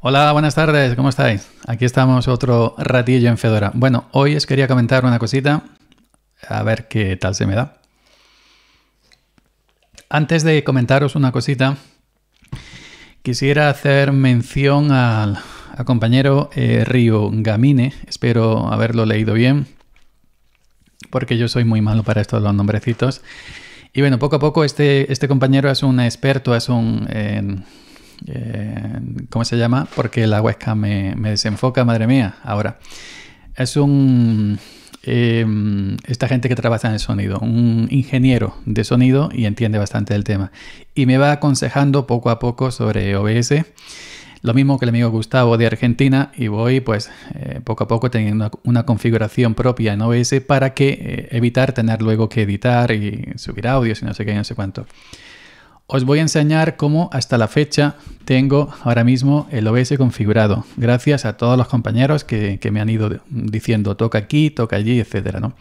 Hola, buenas tardes, ¿cómo estáis? Aquí estamos otro ratillo en Fedora. Bueno, hoy os quería comentar una cosita, a ver qué tal se me da. Antes de comentaros una cosita, quisiera hacer mención al, compañero eh, Río Gamine, espero haberlo leído bien, porque yo soy muy malo para estos los nombrecitos. Y bueno, poco a poco este, este compañero es un experto, es un... Eh, eh, ¿cómo se llama? Porque la huesca me, desenfoca, madre mía, ahora. Es un, em, esta gente que trabaja en el sonido, un ingeniero de sonido y entiende bastante del tema. Y me va aconsejando poco a poco sobre OBS. Lo mismo que el amigo Gustavo de Argentina y voy pues eh, poco a poco teniendo una, configuración propia en OBS para que eh, evitar tener luego que editar y subir audios y no sé qué, no sé cuánto. Os voy a enseñar cómo hasta la fecha tengo ahora mismo el OBS configurado, gracias a todos los compañeros que, me han ido diciendo toca aquí, toca allí, etc. ¿no?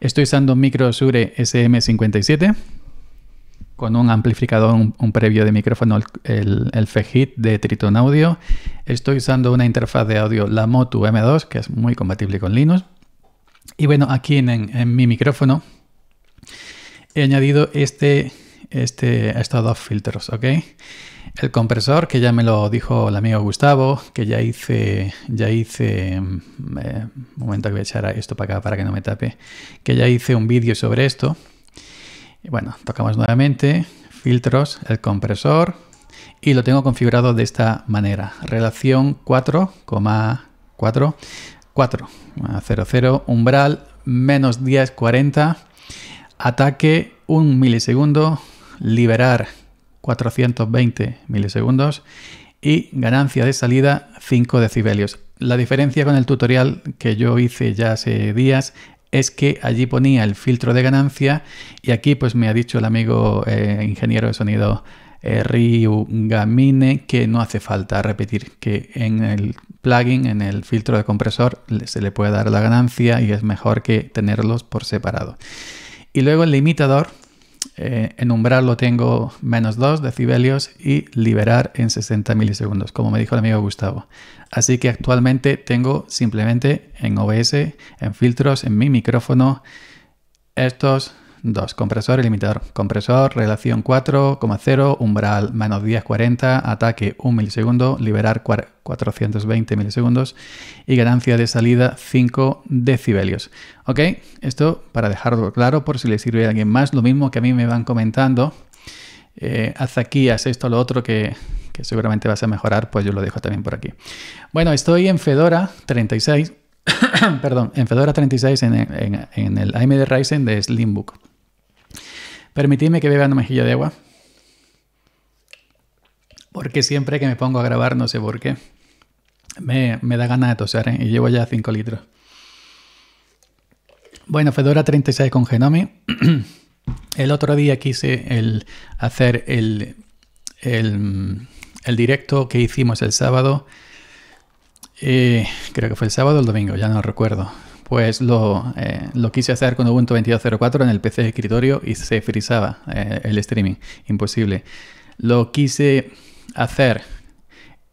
Estoy usando un micro Sure SM57 con un amplificador, un, previo de micrófono, el, el Fehit de Triton Audio. Estoy usando una interfaz de audio, la Motu M2, que es muy compatible con Linux. Y bueno, aquí en mi micrófono he añadido este este, estos dos filtros, ¿ok? El compresor, que ya me lo dijo el amigo Gustavo, que ya hice, ya hice, mm, eh, un momento que voy a echar esto para acá para que no me tape, que ya hice un vídeo sobre esto. bueno, tocamos nuevamente, filtros, el compresor, y lo tengo configurado de esta manera, relación 4,4, 4, 00, umbral, menos 10, 40, ataque 1 milisegundo, liberar 420 milisegundos y ganancia de salida 5 decibelios. La diferencia con el tutorial que yo hice ya hace días es que allí ponía el filtro de ganancia y aquí pues me ha dicho el amigo eh, ingeniero de sonido eh, Ryu Gamine que no hace falta repetir que en el plugin, en el filtro de compresor se le puede dar la ganancia y es mejor que tenerlos por separado. Y luego el limitador eh, en umbrarlo, lo tengo menos 2 decibelios y liberar en 60 milisegundos, como me dijo el amigo Gustavo. Así que actualmente tengo simplemente en OBS, en filtros, en mi micrófono, estos 2. Compresor limitador. Compresor, relación 4,0, umbral menos 40. ataque 1 milisegundo, liberar 420 milisegundos y ganancia de salida 5 decibelios. Ok, esto para dejarlo claro por si le sirve a alguien más, lo mismo que a mí me van comentando. Eh, haz aquí, haz esto, lo otro que, seguramente vas a mejorar, pues yo lo dejo también por aquí. Bueno, estoy en Fedora 36. perdón, en Fedora 36 en, en, en, el AMD Ryzen de Slimbook. Permitidme que beba una mejilla de agua. Porque siempre que me pongo a grabar, no sé por qué, me, me da ganas de tosar ¿eh? y llevo ya 5 litros. Bueno, Fedora 36 con Genomi. el otro día quise el, hacer el, el, directo que hicimos el sábado. Eh, creo que fue el sábado o el domingo, ya no recuerdo pues eh, lo, quise hacer con Ubuntu 22.04 en el PC de escritorio y se frizaba eh, el streaming. Imposible. Lo quise hacer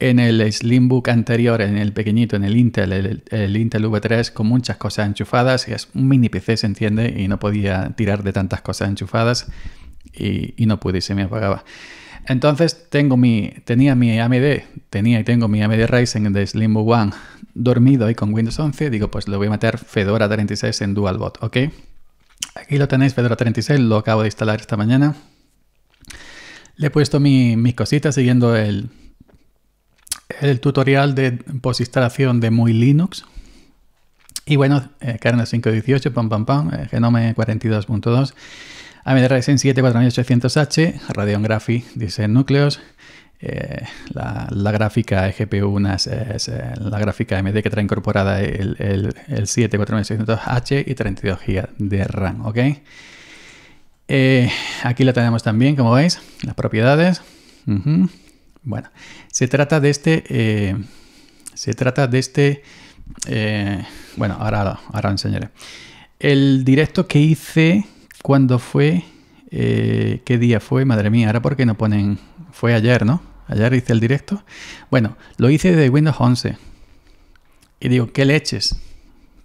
en el Slimbook anterior, en el pequeñito, en el Intel, el, Intel V3, con muchas cosas enchufadas. Y es un mini PC, se entiende, y no podía tirar de tantas cosas enchufadas. Y, y no pude se me apagaba. Entonces tengo mi, tenía mi AMD, tenía y tengo mi AMD Ryzen de Slimbo One dormido ahí con Windows 11, digo pues le voy a meter Fedora 36 en DualBot, ¿ok? Aquí lo tenéis, Fedora 36, lo acabo de instalar esta mañana. Le he puesto mis cositas siguiendo el, el tutorial de postinstalación pues, de Muy Linux. Y bueno, eh, kernel 5.18, pam pam pam, eh, Genome 42.2. AMD Ryzen 7 4800H, Radeon Graphic 16 núcleos, eh, la, gráfica GPU, unas, es, eh, la gráfica AMD que trae incorporada el, el, 7 h y 32 GB de RAM, eh, aquí la tenemos también, como veis, las propiedades. Bueno, se trata de este... se trata de este... bueno, ahora, ahora enseñaré. El directo que hice ¿Cuándo fue? Eh, ¿Qué día fue? Madre mía, ahora porque no ponen... Fue ayer, ¿no? Ayer hice el directo. Bueno, lo hice de Windows 11. Y digo, ¿qué leches?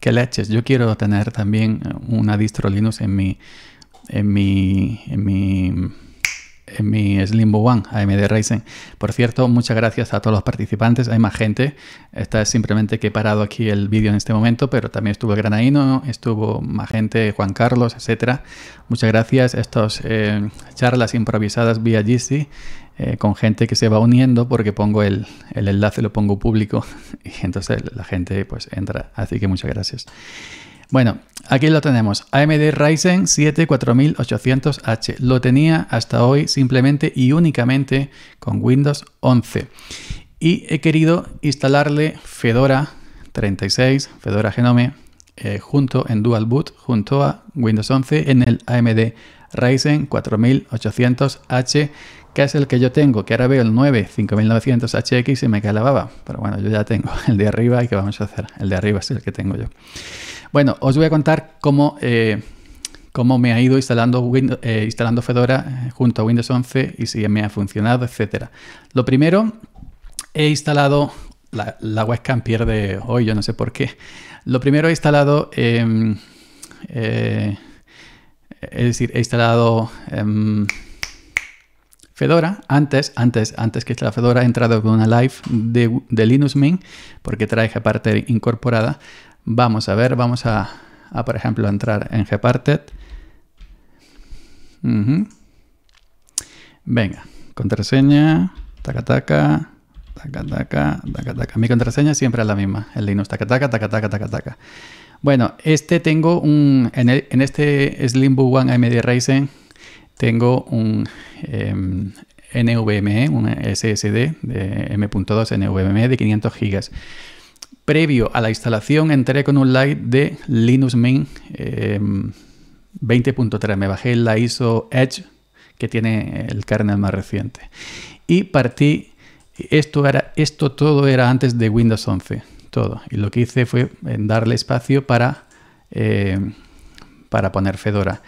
¿Qué leches? Yo quiero tener también una distro Linux en mi... En mi... En mi en mi Slimbo One AMD Ryzen. Por cierto, muchas gracias a todos los participantes. Hay más gente. Está simplemente que he parado aquí el vídeo en este momento, pero también estuvo el estuvo más gente, Juan Carlos, etcétera. Muchas gracias. Estas eh, charlas improvisadas vía GC eh, con gente que se va uniendo porque pongo el, el enlace, lo pongo público y entonces la gente pues entra. Así que muchas gracias. Bueno, aquí lo tenemos. AMD Ryzen 7 4800H. Lo tenía hasta hoy simplemente y únicamente con Windows 11. Y he querido instalarle Fedora 36, Fedora Genome, eh, junto en Dual Boot, junto a Windows 11 en el AMD Ryzen 4800H que es el que yo tengo, que ahora veo el 9 5900 HX y me cae la baba. Pero bueno, yo ya tengo el de arriba y que vamos a hacer. El de arriba es el que tengo yo. Bueno, os voy a contar cómo, eh, me ha ido instalando, eh, instalando Fedora eh, junto a Windows 11 y si me ha funcionado, etcétera. Lo primero, he instalado la, webcam pierde hoy, yo no sé por qué. Lo primero he instalado, em, es decir, he instalado em, Fedora, antes, antes, antes que la Fedora, ha entrado con una live de, Linux Mint, porque trae Gparted incorporada. Vamos a ver, vamos a, por ejemplo, entrar en Gparted. Venga, contraseña, taca, taca, taca, taca, taca, Mi contraseña siempre es la misma, el Linux, taca, taca, taca, taca, taca, taca. Bueno, este tengo un, en, el, en este Slimbook One AMD Ryzen tengo un em, NVMe, un SSD de M.2 NVMe de 500 GB. Previo a la instalación entré con un light de Linux Mint 20.3. Em, Me bajé la ISO Edge que tiene el kernel más reciente. Y partí, esto, era, esto todo era antes de Windows 11, todo. Y lo que hice fue darle espacio para, em, para poner Fedora.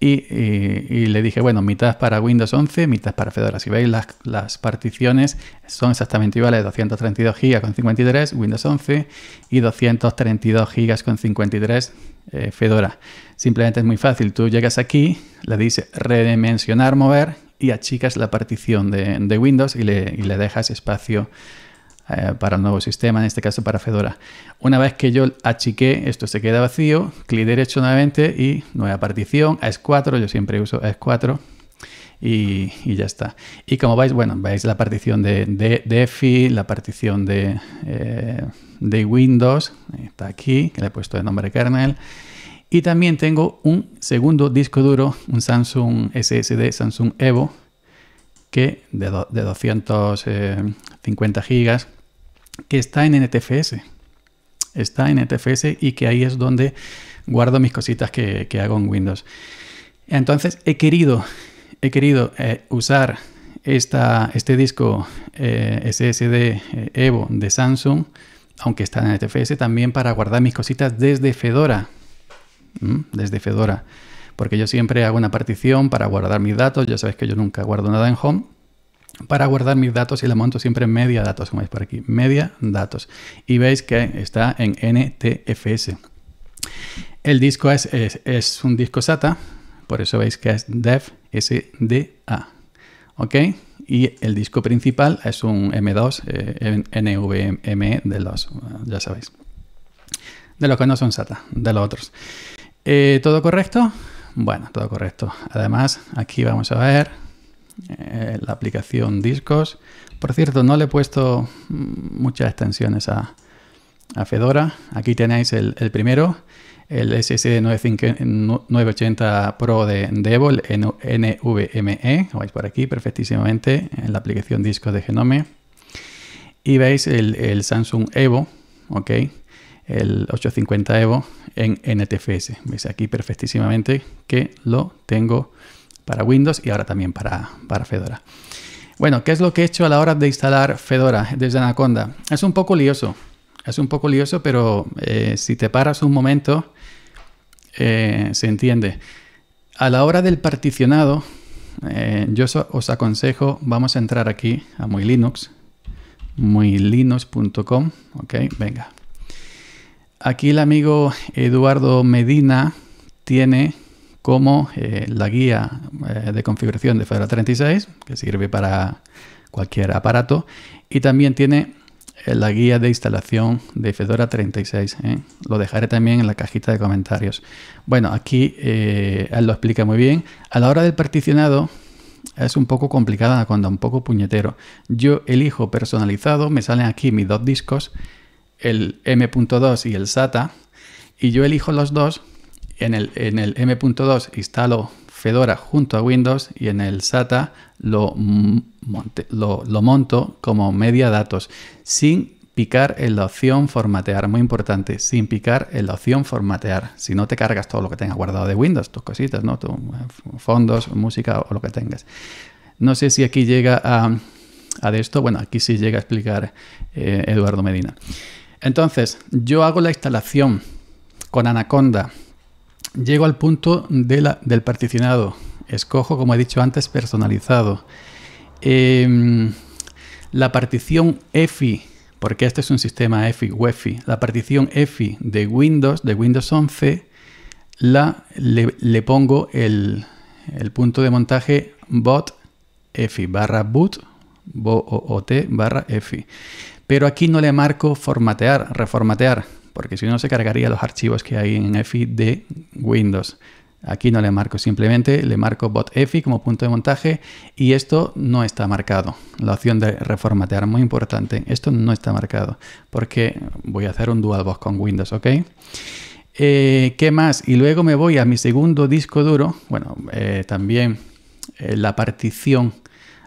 Y, le dije, bueno, mitad para Windows 11, mitad para Fedora. Si veis las, particiones, son exactamente iguales, 232 GB con 53, Windows 11, y 232 GB con 53, eh, Fedora. Simplemente es muy fácil, tú llegas aquí, le dices redimensionar, mover, y achicas la partición de, Windows y le, y le dejas espacio eh, para el nuevo sistema, en este caso para Fedora. Una vez que yo achiqué, esto se queda vacío, clic derecho nuevamente y nueva partición, AS4, yo siempre uso AS4. Y, ya está. Y como veis, bueno, veis la partición de, de, EFI, la partición de, eh, de Windows, está aquí, que le he puesto el nombre kernel. Y también tengo un segundo disco duro, un Samsung SSD, Samsung Evo, que de, de 250 eh, gigas que está en NTFS. Está en NTFS y que ahí es donde guardo mis cositas que, hago en Windows. Entonces he querido, he querido eh, usar esta, este disco eh, SSD eh, Evo de Samsung, aunque está en NTFS, también para guardar mis cositas desde Fedora. Desde Fedora. Porque yo siempre hago una partición para guardar mis datos. Ya sabes que yo nunca guardo nada en Home para guardar mis datos y la monto siempre en media datos, como veis por aquí, media datos. Y veis que está en NTFS. El disco es, es, un disco SATA, por eso veis que es DEV SDA. ¿Ok? Y el disco principal es un M2 eh, NVMe de los, ya sabéis, de los que no son SATA, de los otros. Eh, ¿Todo correcto? Bueno, todo correcto. Además, aquí vamos a ver eh, la aplicación Discos. Por cierto, no le he puesto muchas extensiones a, Fedora. Aquí tenéis el, primero, el SSD 980 Pro de, Evo, el NVMe. Lo veis por aquí perfectísimamente en la aplicación Discos de Genome. Y veis el, el Samsung Evo, ¿ok? el 850 Evo en NTFS. Veis aquí perfectísimamente que lo tengo para Windows y ahora también para, Fedora. Bueno, ¿qué es lo que he hecho a la hora de instalar Fedora desde Anaconda? Es un poco lioso, es un poco lioso, pero eh, si te paras un momento, eh, se entiende. A la hora del particionado, eh, yo os aconsejo, vamos a entrar aquí a MuyLinux, muylinux.com, ok, venga. Aquí el amigo Eduardo Medina tiene como eh, la guía eh, de configuración de Fedora 36, que sirve para cualquier aparato, y también tiene eh, la guía de instalación de Fedora 36. Lo dejaré también en la cajita de comentarios. Bueno, aquí él lo explica muy bien. A la hora del particionado, es un poco complicada cuando un poco puñetero. Yo elijo personalizado, me salen aquí mis dos discos, el M.2 y el SATA, y yo elijo los dos en el, M.2 instalo Fedora junto a Windows y en el SATA lo, monto como media datos sin picar en la opción formatear, muy importante, sin picar en la opción formatear. Si no te cargas todo lo que tengas guardado de Windows, tus cositas, ¿no? Tus eh, fondos, música o lo que tengas. No sé si aquí llega a, de esto, bueno, aquí sí llega a explicar eh, Eduardo Medina. Entonces, yo hago la instalación con Anaconda Llego al punto de del particionado. Escojo, como he dicho antes, personalizado. Em, la partición EFI, porque este es un sistema EFI, UEFI, la partición EFI de Windows, de Windows 11, le, pongo el, punto de montaje bot EFI barra boot bot barra EFI. Pero aquí no le marco formatear, reformatear porque si no se cargaría los archivos que hay en EFI de Windows. Aquí no le marco, simplemente le marco bot EFI como punto de montaje y esto no está marcado. La opción de reformatear, muy importante, esto no está marcado porque voy a hacer un dual DualBox con Windows, ¿ok? Eh, ¿Qué más? Y luego me voy a mi segundo disco duro, bueno, eh, también eh, la partición,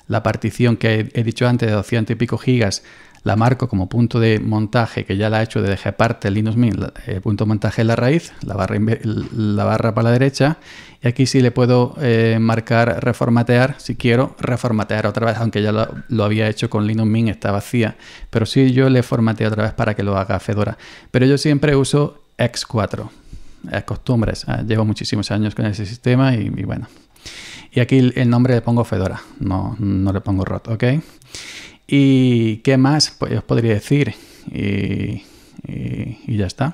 la partición que he, dicho antes de 200 y pico gigas la marco como punto de montaje que ya la he hecho de dejar aparte Linux Mint, el eh, punto de montaje en la raíz, la barra, la barra para la derecha, y aquí sí le puedo eh, marcar reformatear, si quiero, reformatear otra vez, aunque ya lo, había hecho con Linux Mint, está vacía, pero sí yo le formateo otra vez para que lo haga Fedora. Pero yo siempre uso X4, Es costumbres, ah, llevo muchísimos años con ese sistema y, bueno. Y aquí el nombre le pongo Fedora, no, no le pongo ROT, ¿ok? ¿Y qué más os podría decir? Y, ya está.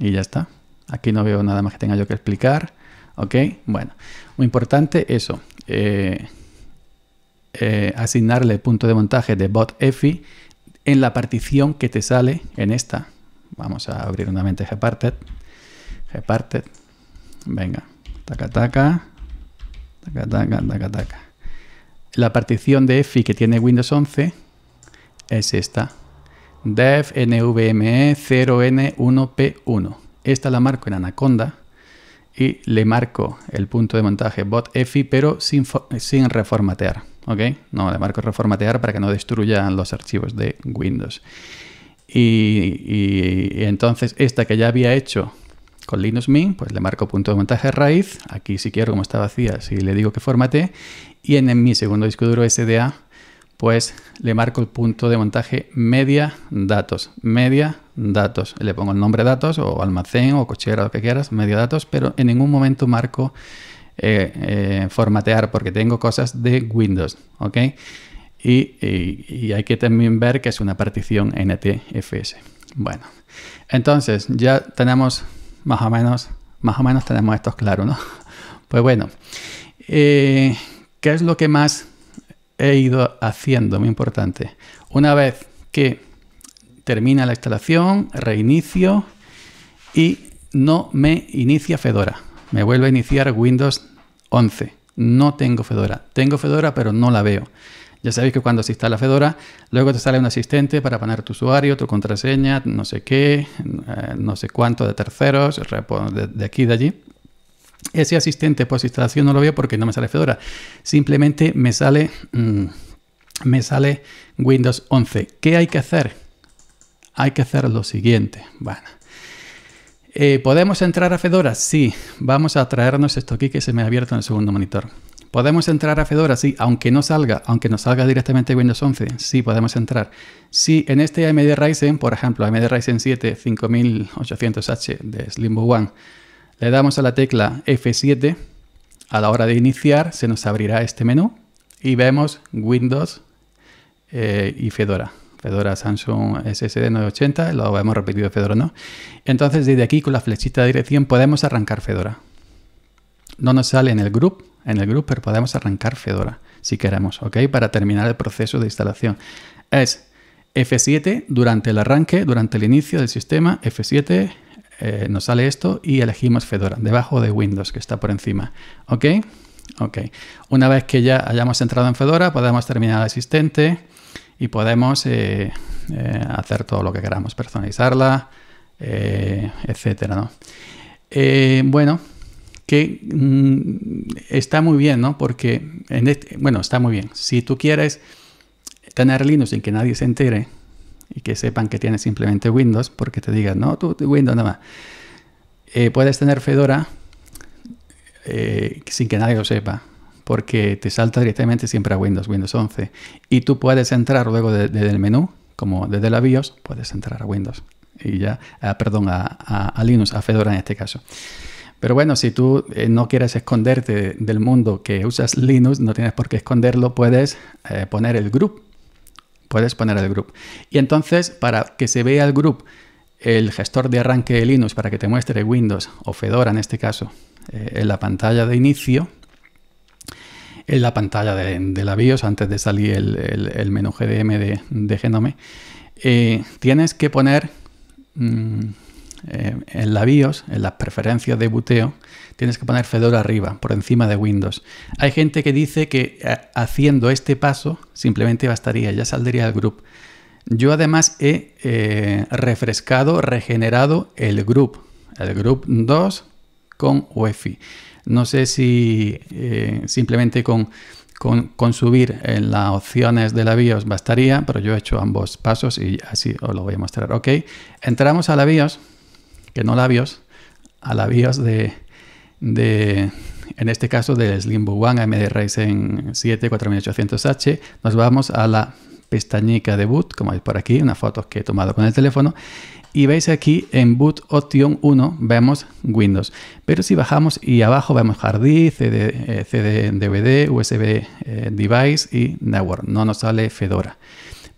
Y ya está. Aquí no veo nada más que tenga yo que explicar. ¿Ok? Bueno, muy importante eso. Eh, eh, asignarle el punto de montaje de bot EFI en la partición que te sale en esta. Vamos a abrir nuevamente Gparted. Gparted. Venga. Taca, taca. Taca, taca, taca, taca. La partición de EFI que tiene Windows 11 es esta. Dev NVMe 0N1P1. Esta la marco en Anaconda y le marco el punto de montaje bot EFI, pero sin, reformatear. ¿Ok? No, le marco reformatear para que no destruya los archivos de Windows. Y, entonces esta que ya había hecho con Linux Mint, pues le marco punto de montaje raíz. Aquí si quiero, como está vacía, si le digo que formate. Y en, en mi segundo disco duro SDA pues le marco el punto de montaje media datos, media datos. Le pongo el nombre datos o almacén o cochera, lo que quieras, media datos, pero en ningún momento marco eh, eh, formatear porque tengo cosas de Windows, ¿ok? Y, hay que también ver que es una partición NTFS. Bueno, entonces ya tenemos más o menos, más o menos tenemos esto claro, ¿no? Pues bueno, eh, ¿qué es lo que más he ido haciendo, muy importante. Una vez que termina la instalación, reinicio y no me inicia Fedora. Me vuelve a iniciar Windows 11. No tengo Fedora. Tengo Fedora, pero no la veo. Ya sabéis que cuando se instala Fedora, luego te sale un asistente para poner tu usuario, tu contraseña, no sé qué, eh, no sé cuánto de terceros, de aquí de allí. Ese asistente post instalación no lo veo porque no me sale Fedora. Simplemente me sale, mm, me sale Windows 11. ¿Qué hay que hacer? Hay que hacer lo siguiente. Eh, ¿Podemos entrar a Fedora? Sí. Vamos a traernos esto aquí que se me ha abierto en el segundo monitor. ¿Podemos entrar a Fedora? Sí, aunque no salga, aunque nos salga directamente Windows 11, sí podemos entrar. Sí, en este AMD Ryzen, por ejemplo, AMD Ryzen 7 5800H de Slimbo One, le damos a la tecla F7. A la hora de iniciar se nos abrirá este menú y vemos Windows eh, y Fedora. Fedora Samsung SSD 980, lo hemos repetido Fedora, ¿no? Entonces desde aquí con la flechita de dirección podemos arrancar Fedora. No nos sale en el group, en el pero podemos arrancar Fedora si queremos, ¿ok? Para terminar el proceso de instalación. Es F7 durante el arranque, durante el inicio del sistema, F7, eh, nos sale esto y elegimos Fedora, debajo de Windows, que está por encima. ¿Ok? Ok. Una vez que ya hayamos entrado en Fedora, podemos terminar el asistente y podemos eh, eh, hacer todo lo que queramos, personalizarla, etcétera, ¿no? bueno, que mm, está muy bien, ¿no? Porque, este, bueno, está muy bien. Si tú quieres tener Linux sin que nadie se entere, y que sepan que tienes simplemente Windows, porque te digan, no, tú, Windows nada más. Eh, puedes tener Fedora eh, sin que nadie lo sepa, porque te salta directamente siempre a Windows, Windows 11. Y tú puedes entrar luego desde el menú, como desde la BIOS, puedes entrar a Windows y ya, ah, perdón, a, Linux, a Fedora en este caso. Pero bueno, si tú eh, no quieres esconderte del mundo que usas Linux, no tienes por qué esconderlo, puedes poner el grupo Puedes poner el group. Y entonces, para que se vea el group, el gestor de arranque de Linux, para que te muestre Windows o Fedora en este caso, eh, en la pantalla de inicio, en la pantalla de, la BIOS, antes de salir el, menú GDM de, Genome, eh, tienes que poner... Mm, eh, en la BIOS, en las preferencias de buteo, tienes que poner Fedora arriba, por encima de Windows. Hay gente que dice que eh, haciendo este paso simplemente bastaría, ya saldría el group. Yo además he eh, refrescado, regenerado el group, el group 2 con UEFI. No sé si simplemente con, con, subir en las opciones de la BIOS bastaría, pero yo he hecho ambos pasos y así os lo voy a mostrar. Ok, entramos a la BIOS no labios, a labios de, de en este caso del Slimbo One AMD Ryzen 7 4800H, nos vamos a la pestañica de boot, como veis por aquí, una fotos que he tomado con el teléfono, y veis aquí en boot option 1 vemos Windows, pero si bajamos y abajo vemos hard disk, CD, eh, DVD, USB eh, device y network, no nos sale Fedora.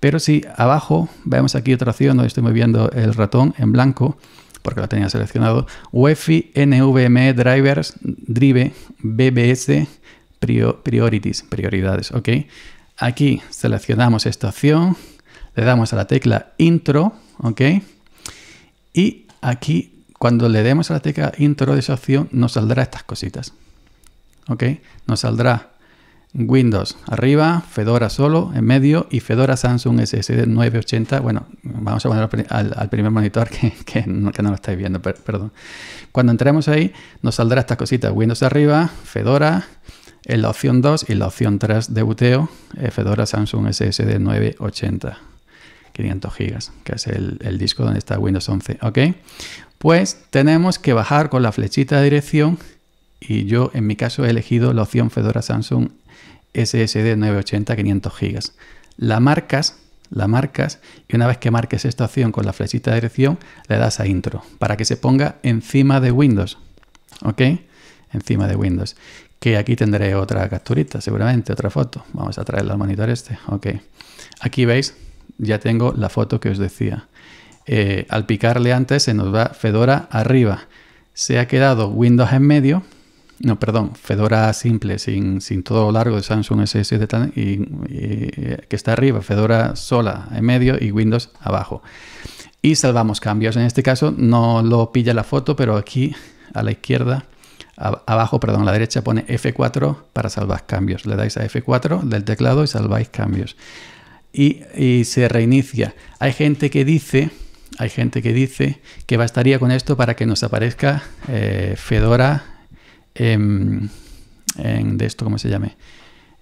Pero si abajo vemos aquí otra opción donde estoy moviendo el ratón en blanco, porque la tenía seleccionado, UEFI NVMe Drivers, Drive, BBS Priorities, prioridades, ¿ok? Aquí seleccionamos esta opción, le damos a la tecla Intro, ¿ok? Y aquí, cuando le demos a la tecla Intro de esa opción, nos saldrá estas cositas, ¿ok? Nos saldrá Windows arriba, Fedora solo en medio y Fedora Samsung ssd 980. Bueno, vamos a poner al, primer monitor que, no, lo estáis viendo, perdón. Cuando entremos ahí nos saldrá estas cositas. Windows arriba, Fedora en eh, la opción 2 y la opción 3 de buteo, eh, Fedora Samsung SSD 980. 500 gigas, que es el, el disco donde está Windows 11, ¿ok? Pues tenemos que bajar con la flechita de dirección y yo en mi caso he elegido la opción Fedora Samsung SSD 980 500 gigas La marcas, la marcas y una vez que marques esta opción con la flechita de dirección le das a intro para que se ponga encima de Windows. ¿Ok? Encima de Windows. Que aquí tendré otra capturita, seguramente, otra foto. Vamos a traerla al monitor este. Ok. Aquí veis, ya tengo la foto que os decía. Eh, al picarle antes se nos va Fedora arriba. Se ha quedado Windows en medio no, perdón, Fedora simple, sin, sin todo lo largo de Samsung s y, eh, que está arriba, Fedora sola en medio y Windows abajo. Y salvamos cambios. En este caso no lo pilla la foto, pero aquí a la izquierda, abajo, perdón, a la derecha pone F4 para salvar cambios. Le dais a F4 del teclado y salváis cambios. Y, se reinicia. Hay gente que dice hay gente que dice que bastaría con esto para que nos aparezca eh, Fedora Em, en, de esto, como se llame?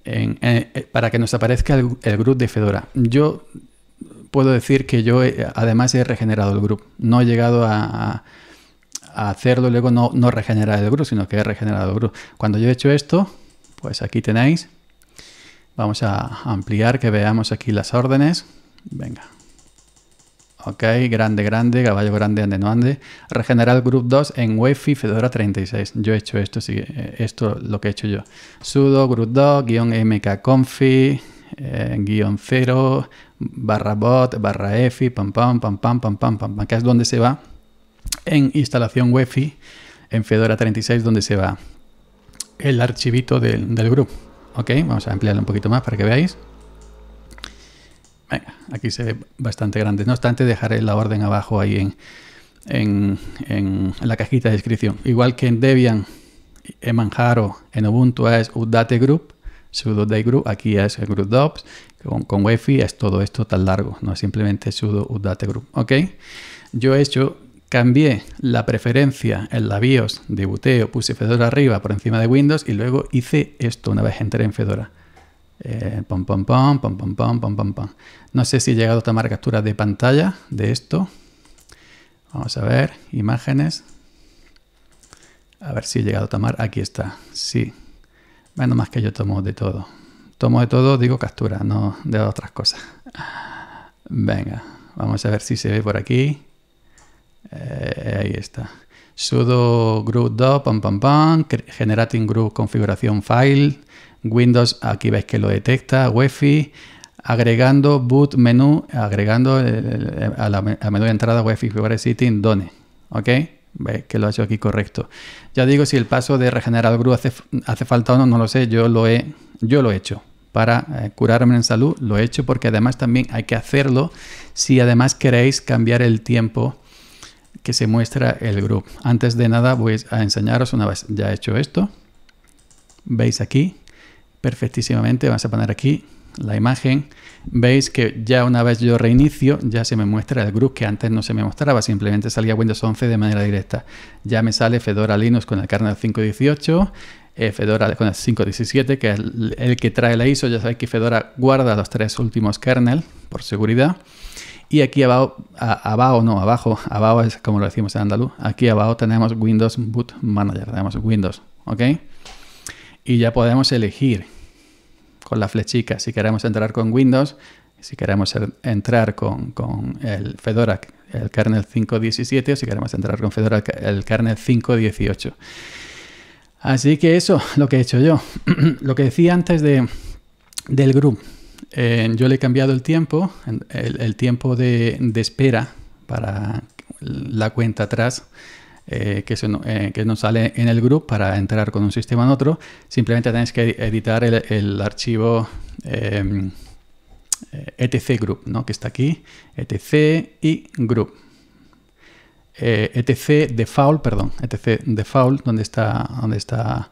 Eh, eh, para que nos aparezca el, grupo de Fedora. Yo puedo decir que yo eh, además he regenerado el grupo. No he llegado a, hacerlo luego no, no, regenerar el grupo, sino que he regenerado el grupo. Cuando yo he hecho esto, pues aquí tenéis. Vamos a ampliar que veamos aquí las órdenes. Venga, Ok, grande, grande, caballo grande, ande, no ande. Regenerar Group 2 en wifi Fedora 36. Yo he hecho esto, sí, eh, esto lo que he hecho yo. sudo Group 2, guión mkconfig, eh, guión 0, barra bot, barra efi, pam, pam, pam, pam, pam, pam, pam, es donde se va en instalación wifi en Fedora 36, donde se va el archivito del, del grupo. Ok, vamos a ampliarlo un poquito más para que veáis aquí se ve bastante grande. No obstante, dejaré la orden abajo ahí en, la cajita de descripción. Igual que en Debian, en Manjaro, en Ubuntu es Udate Group, sudo date group, aquí es el group DOPS, con, con wi es todo esto tan largo, no es simplemente sudo Udate Group, ¿ok? Yo he hecho, cambié la preferencia en la BIOS de buteo, puse Fedora arriba por encima de Windows y luego hice esto una vez entré en Fedora. Eh, pom No sé si he llegado a tomar captura de pantalla de esto. Vamos a ver, imágenes. A ver si he llegado a tomar. Aquí está, sí. bueno más que yo tomo de todo. Tomo de todo, digo captura, no de otras cosas. Venga, vamos a ver si se ve por aquí. Eh, ahí está. Sudo group do, Generating group configuración file. Windows, aquí veis que lo detecta, wi agregando boot menú, agregando a la menú de entrada Wi-Fi Sitting Done. ¿Ok? Veis que lo ha hecho aquí correcto. Ya digo, si el paso de regenerar grub hace, hace falta o no, no lo sé, yo lo he, yo lo he hecho para eh, curarme en salud, lo he hecho porque además también hay que hacerlo si además queréis cambiar el tiempo que se muestra el grupo. Antes de nada voy a enseñaros una vez ya he hecho esto. Veis aquí perfectísimamente. Vamos a poner aquí la imagen. Veis que ya una vez yo reinicio, ya se me muestra el grub que antes no se me mostraba, simplemente salía Windows 11 de manera directa. Ya me sale Fedora Linux con el kernel 518, eh, Fedora con el 517, que es el, que trae la ISO. Ya sabéis que Fedora guarda los tres últimos kernel por seguridad. Y aquí abajo, abajo, no, abajo, abajo es como lo decimos en andaluz. Aquí abajo tenemos Windows Boot Manager, tenemos Windows, ¿ok? y ya podemos elegir con la flechica si queremos entrar con Windows, si queremos entrar con, el Fedora, el kernel 5.17 o si queremos entrar con Fedora, el kernel 5.18. Así que eso, lo que he hecho yo. lo que decía antes de, del group. Eh, yo le he cambiado el tiempo, el, tiempo de espera para la cuenta atrás eh, que, se, eh, nos sale en el group para entrar con un sistema en otro. Simplemente tenéis que editar el, archivo eh, etc group, que está aquí, etc y group. etc default, perdón, etc default, donde está, donde está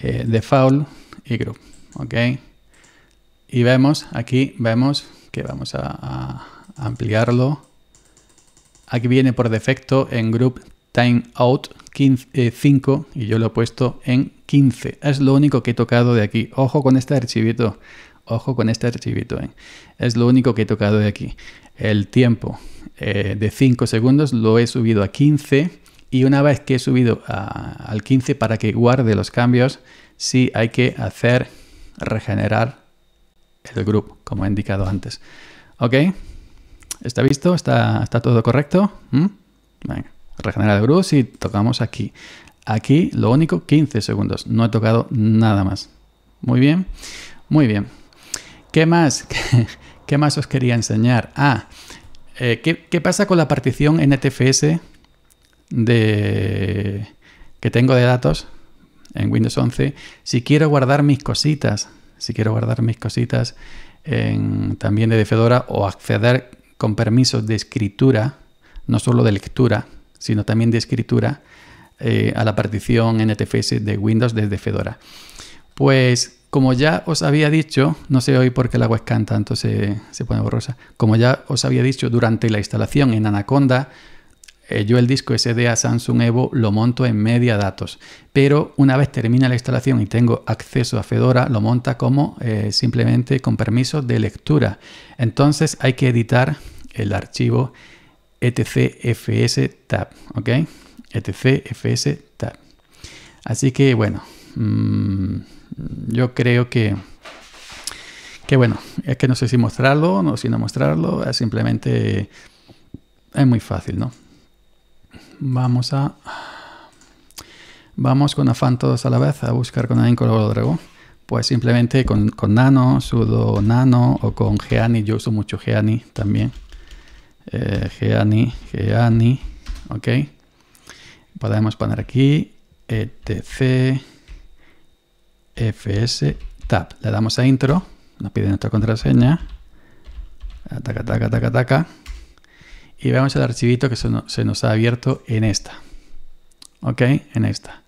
default y group. ¿ok? Y vemos, aquí vemos que vamos a, a ampliarlo. Aquí viene por defecto en group timeout Out 5 eh, y yo lo he puesto en 15. Es lo único que he tocado de aquí. Ojo con este archivito. Ojo con este archivito. Eh. Es lo único que he tocado de aquí. El tiempo eh, de 5 segundos lo he subido a 15 y una vez que he subido al 15 para que guarde los cambios, sí hay que hacer regenerar el grupo, como he indicado antes. ¿Ok? ¿Está visto? ¿Está, está todo correcto? ¿Mm? Venga regenera de bruce y tocamos aquí. Aquí lo único 15 segundos, no he tocado nada más. Muy bien, muy bien. ¿Qué más? ¿Qué más os quería enseñar? Ah, eh, ¿qué, pasa con la partición NTFS de, que tengo de datos en Windows 11? Si quiero guardar mis cositas, si quiero guardar mis cositas también de Fedora o acceder con permisos de escritura, no solo de lectura, sino también de escritura eh, a la partición NTFS e de Windows desde Fedora. Pues como ya os había dicho, no sé hoy por qué la webcam tanto se, se pone borrosa, como ya os había dicho durante la instalación en Anaconda, eh, yo el disco SD a Samsung Evo lo monto en media datos, pero una vez termina la instalación y tengo acceso a Fedora, lo monta como eh, simplemente con permiso de lectura. Entonces hay que editar el archivo etcfs tab, ¿ok? etcfs tab. Así que bueno, mm, yo creo que que bueno, es que no sé si mostrarlo, no si no mostrarlo, es simplemente es muy fácil, ¿no? Vamos a vamos con afán todos a la vez a buscar con alguien dragón. Pues simplemente con, con nano, sudo nano o con Geani, yo uso mucho Geani también eh, Geani, ok. Podemos poner aquí etc fs tab. Le damos a intro, nos pide nuestra contraseña, Ataca, ataca, ataca, ataca. y vemos el archivito que se nos, se nos ha abierto en esta, ok, en esta.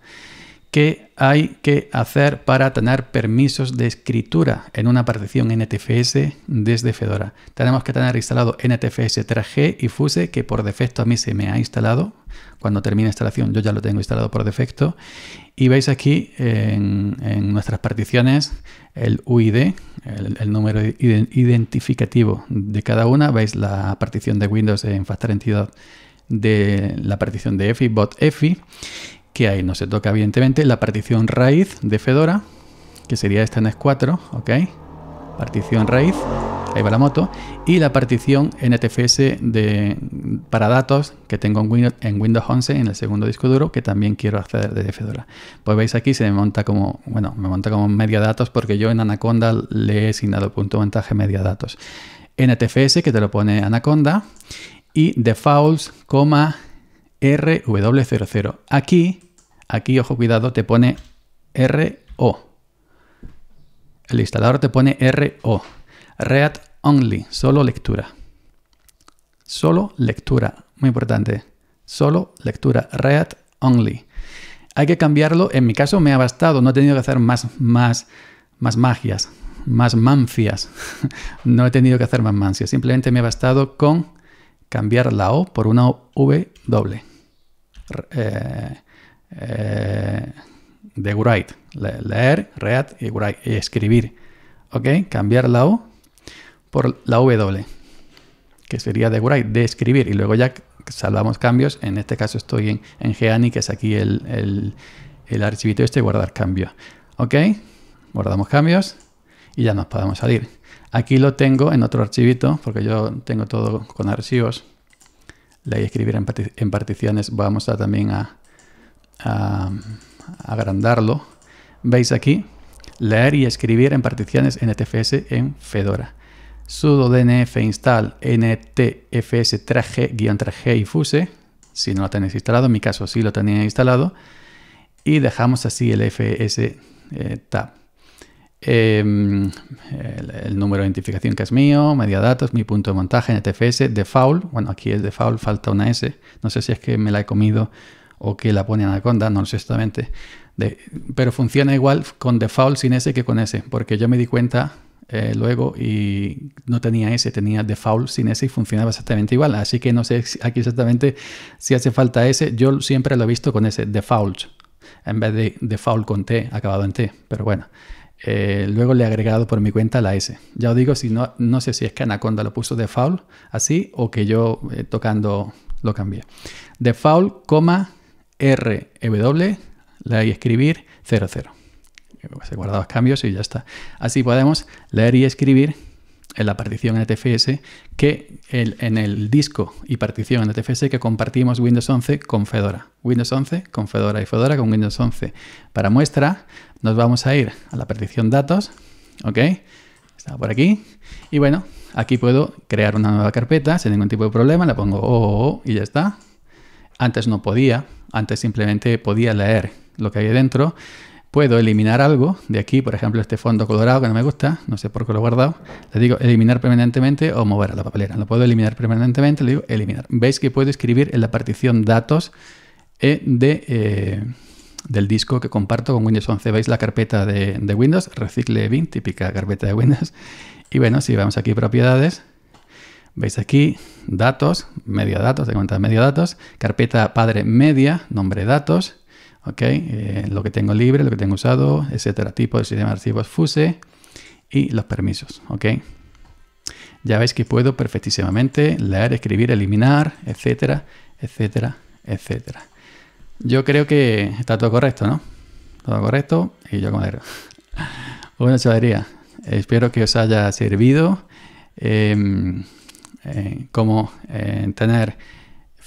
¿Qué hay que hacer para tener permisos de escritura en una partición NTFS desde Fedora? Tenemos que tener instalado NTFS 3G y Fuse, que por defecto a mí se me ha instalado. Cuando termine instalación yo ya lo tengo instalado por defecto. Y veis aquí en, nuestras particiones el UID, el, número identificativo de cada una. Veis la partición de Windows en fast Entidad de la partición de EFI, bot EFI que ahí no se toca evidentemente la partición raíz de Fedora, que sería esta en S4, ¿ok? Partición raíz, ahí va la moto, y la partición NTFS de, para datos que tengo en Windows, en Windows 11 en el segundo disco duro que también quiero acceder desde Fedora. Pues veis aquí se me monta como, bueno, me monta como media datos porque yo en Anaconda le he asignado punto ventaja media datos. NTFS que te lo pone Anaconda y defaults, coma, RW00. Aquí, aquí, ojo, cuidado, te pone RO. El instalador te pone RO. Read only, solo lectura. Solo lectura, muy importante. Solo lectura, read only. Hay que cambiarlo, en mi caso me ha bastado, no he tenido que hacer más, más, más magias, más manfias. no he tenido que hacer más mancias. simplemente me ha bastado con cambiar la O por una W. Eh, eh, de write. leer, read y, write, escribir. ¿Ok? Cambiar la O por la W, que sería de write, de escribir. Y luego ya salvamos cambios. En este caso estoy en, en Geani, que es aquí el, archivito este, guardar cambio. ¿Ok? Guardamos cambios y ya nos podemos salir. Aquí lo tengo en otro archivito, porque yo tengo todo con archivos leer y escribir en, particiones vamos a también a, agrandarlo. Veis aquí, leer y escribir en particiones NTFS en Fedora. sudo dnf install ntfs 3 traje g y fuse, si no lo tenéis instalado, en mi caso sí lo tenía instalado, y dejamos así el fs eh, tab. Em, el, número de identificación que es mío, Datos mi punto de montaje, NTFS, default, bueno, aquí es default, falta una S, no sé si es que me la he comido o que la pone Anaconda, no lo sé exactamente, pero funciona igual con default sin S que con S, porque yo me di cuenta eh, luego y no tenía S, tenía default sin S y funcionaba exactamente igual, así que no sé aquí exactamente si hace falta S, yo siempre lo he visto con S, default, en vez de default con T, acabado en T, pero bueno. Eh, luego le he agregado por mi cuenta la S. Ya os digo, si no, no sé si es que Anaconda lo puso default así o que yo eh, tocando lo cambié. Default, coma, RW, leer y escribir 00. Se he guardado los cambios y ya está. Así podemos leer y escribir en la partición NTFS que en el disco y partición NTFS que compartimos Windows 11 con Fedora. Windows 11 con Fedora y Fedora con Windows 11. Para muestra nos vamos a ir a la partición datos, ¿ok? Está por aquí. Y bueno, aquí puedo crear una nueva carpeta sin ningún tipo de problema. Le pongo y ya está. Antes no podía, antes simplemente podía leer lo que hay dentro puedo eliminar algo de aquí, por ejemplo este fondo colorado que no me gusta, no sé por qué lo he guardado, le digo eliminar permanentemente o mover a la papelera. Lo puedo eliminar permanentemente, le digo eliminar. Veis que puedo escribir en la partición datos eh, de, eh, del disco que comparto con Windows 11. Veis la carpeta de, de Windows, recicle bin, típica carpeta de Windows. Y bueno, si vamos aquí propiedades, veis aquí datos, media datos, de cuenta media datos, carpeta padre media, nombre datos, eh, lo que tengo libre, lo que tengo usado, etcétera, tipo de sistema de archivos FUSE y los permisos, ¿ok? Ya veis que puedo perfectísimamente leer, escribir, eliminar, etcétera, etcétera, etcétera. Yo creo que está todo correcto, ¿no? Todo correcto y yo como digo. Una espero que os haya servido cómo em, eh, como eh, tener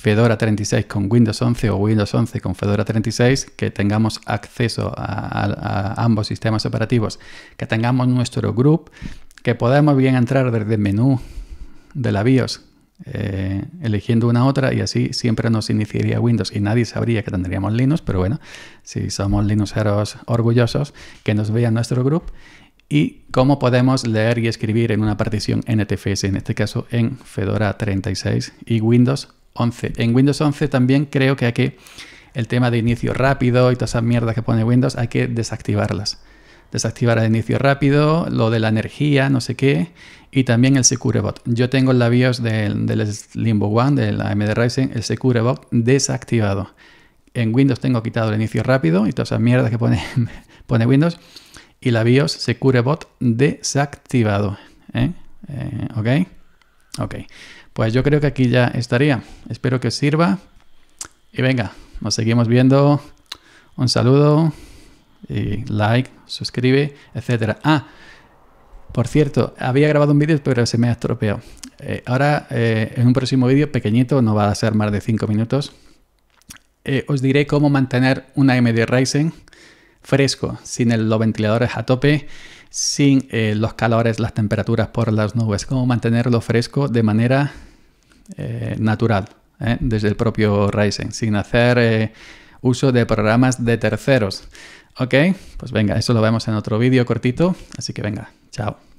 Fedora 36 con Windows 11 o Windows 11 con Fedora 36, que tengamos acceso a, ambos sistemas operativos, que tengamos nuestro group, que podamos bien entrar desde el menú de la BIOS eh, eligiendo una otra y así siempre nos iniciaría Windows y nadie sabría que tendríamos Linux, pero bueno, si somos Linuxeros orgullosos, que nos vean nuestro group y cómo podemos leer y escribir en una partición NTFS, en este caso en Fedora 36 y Windows en Windows 11 también creo que hay que el tema de inicio rápido y todas esas mierdas que pone Windows, hay que desactivarlas. Desactivar el inicio rápido, lo de la energía, no sé qué, y también el SecureBot. Yo tengo en la BIOS del, del Limbo One, del AMD Ryzen, el SecureBot desactivado. En Windows tengo quitado el inicio rápido y todas esas mierdas que pone, pone Windows, y la BIOS SecureBot desactivado. ¿Eh? eh ok pues yo creo que aquí ya estaría. Espero que os sirva. Y venga, nos seguimos viendo. Un saludo, like, suscribe, etcétera. Ah, por cierto, había grabado un vídeo, pero se me ha estropeado. Eh, ahora, eh, en un próximo vídeo pequeñito, no va a ser más de 5 minutos, eh, os diré cómo mantener una AMD Ryzen fresco, sin los ventiladores a tope, sin los calores, las temperaturas por las nubes, cómo mantenerlo fresco de manera eh, natural eh, desde el propio Ryzen, sin hacer eh, uso de programas de terceros. Ok, pues venga, eso lo vemos en otro vídeo cortito, así que venga, chao.